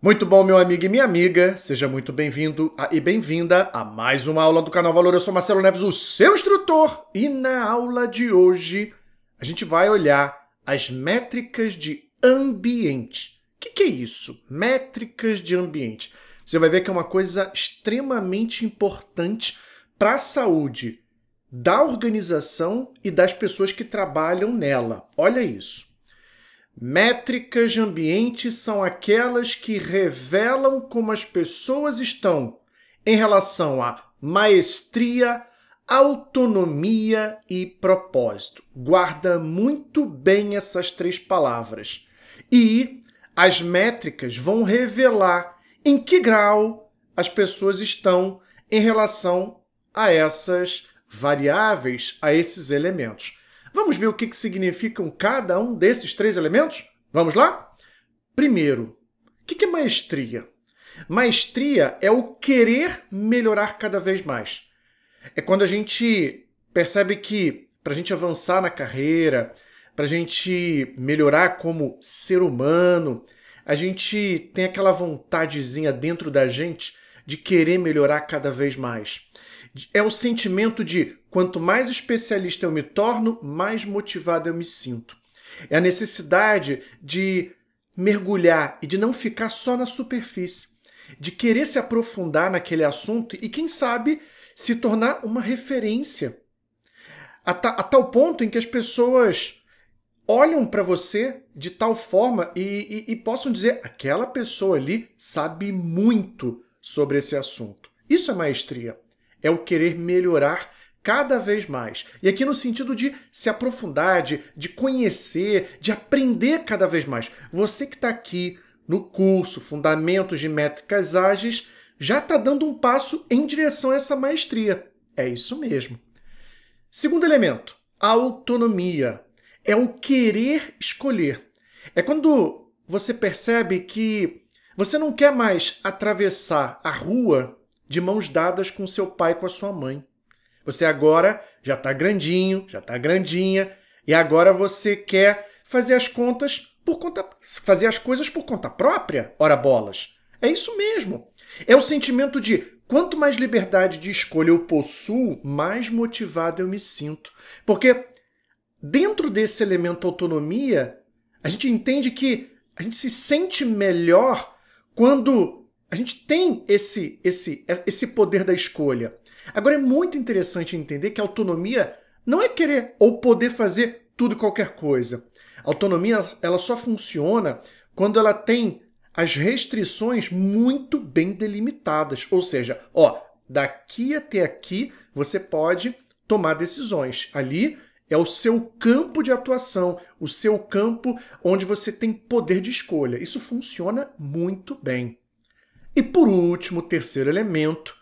Muito bom, meu amigo e minha amiga. Seja muito bem-vindo e bem-vinda a mais uma aula do canal Valor. Eu sou Marcelo Neves, o seu instrutor. E na aula de hoje, a gente vai olhar as métricas de ambiente. O que, que é isso? Métricas de ambiente. Você vai ver que é uma coisa extremamente importante para a saúde da organização e das pessoas que trabalham nela. Olha isso. Métricas de ambiente são aquelas que revelam como as pessoas estão em relação à maestria, autonomia e propósito. Guarda muito bem essas três palavras. E as métricas vão revelar em que grau as pessoas estão em relação a essas variáveis, a esses elementos. Vamos ver o que, que significam cada um desses três elementos? Vamos lá? Primeiro, o que, que é maestria? Maestria é o querer melhorar cada vez mais. É quando a gente percebe que para a gente avançar na carreira, para a gente melhorar como ser humano, a gente tem aquela vontadezinha dentro da gente de querer melhorar cada vez mais é o sentimento de quanto mais especialista eu me torno, mais motivado eu me sinto. É a necessidade de mergulhar e de não ficar só na superfície, de querer se aprofundar naquele assunto e, quem sabe, se tornar uma referência. A, ta a tal ponto em que as pessoas olham para você de tal forma e, e, e possam dizer: aquela pessoa ali sabe muito sobre esse assunto. Isso é maestria é o querer melhorar cada vez mais. E aqui no sentido de se aprofundar, de, de conhecer, de aprender cada vez mais. Você que está aqui no curso Fundamentos de Métricas Ágeis já está dando um passo em direção a essa maestria. É isso mesmo. Segundo elemento, autonomia. É o querer escolher. É quando você percebe que você não quer mais atravessar a rua de mãos dadas com seu pai e com a sua mãe. Você agora já está grandinho, já está grandinha, e agora você quer fazer as contas por conta, fazer as coisas por conta própria, ora bolas. É isso mesmo. É o sentimento de quanto mais liberdade de escolha eu possuo, mais motivado eu me sinto. Porque dentro desse elemento autonomia, a gente entende que a gente se sente melhor quando a gente tem esse, esse, esse poder da escolha. Agora é muito interessante entender que autonomia não é querer ou poder fazer tudo e qualquer coisa. A autonomia ela só funciona quando ela tem as restrições muito bem delimitadas. Ou seja, ó, daqui até aqui você pode tomar decisões. Ali é o seu campo de atuação, o seu campo onde você tem poder de escolha. Isso funciona muito bem. E por último, terceiro elemento,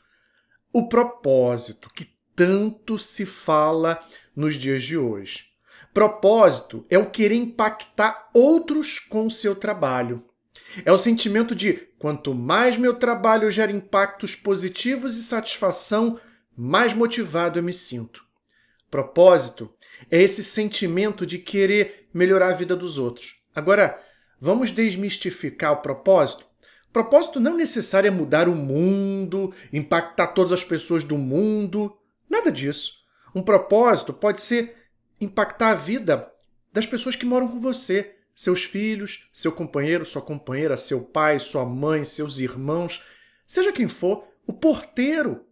o propósito, que tanto se fala nos dias de hoje. Propósito é o querer impactar outros com o seu trabalho. É o sentimento de quanto mais meu trabalho gera impactos positivos e satisfação, mais motivado eu me sinto. Propósito é esse sentimento de querer melhorar a vida dos outros. Agora, vamos desmistificar o propósito? Propósito não necessário é mudar o mundo, impactar todas as pessoas do mundo, nada disso. Um propósito pode ser impactar a vida das pessoas que moram com você, seus filhos, seu companheiro, sua companheira, seu pai, sua mãe, seus irmãos, seja quem for, o porteiro.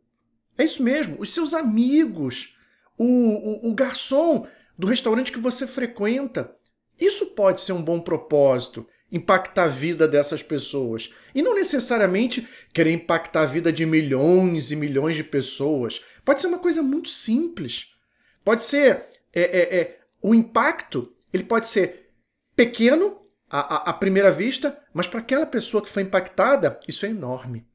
É isso mesmo, os seus amigos, o, o, o garçom do restaurante que você frequenta. Isso pode ser um bom propósito impactar a vida dessas pessoas. E não necessariamente querer impactar a vida de milhões e milhões de pessoas. Pode ser uma coisa muito simples. Pode ser. É, é, é o impacto ele pode ser pequeno à, à primeira vista, mas para aquela pessoa que foi impactada, isso é enorme.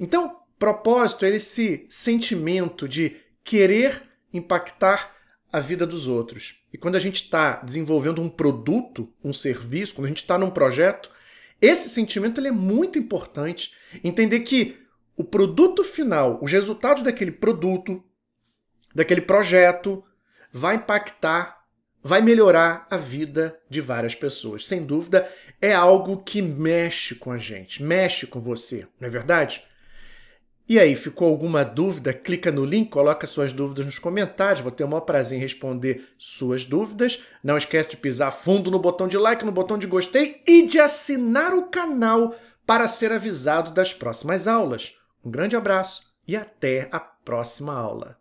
Então, propósito é esse sentimento de querer impactar a vida dos outros. E quando a gente está desenvolvendo um produto, um serviço, quando a gente está num projeto, esse sentimento ele é muito importante. Entender que o produto final, os resultados daquele produto, daquele projeto, vai impactar, vai melhorar a vida de várias pessoas. Sem dúvida, é algo que mexe com a gente, mexe com você, não é verdade? E aí, ficou alguma dúvida? Clica no link, coloca suas dúvidas nos comentários. Vou ter o maior prazer em responder suas dúvidas. Não esquece de pisar fundo no botão de like, no botão de gostei e de assinar o canal para ser avisado das próximas aulas. Um grande abraço e até a próxima aula.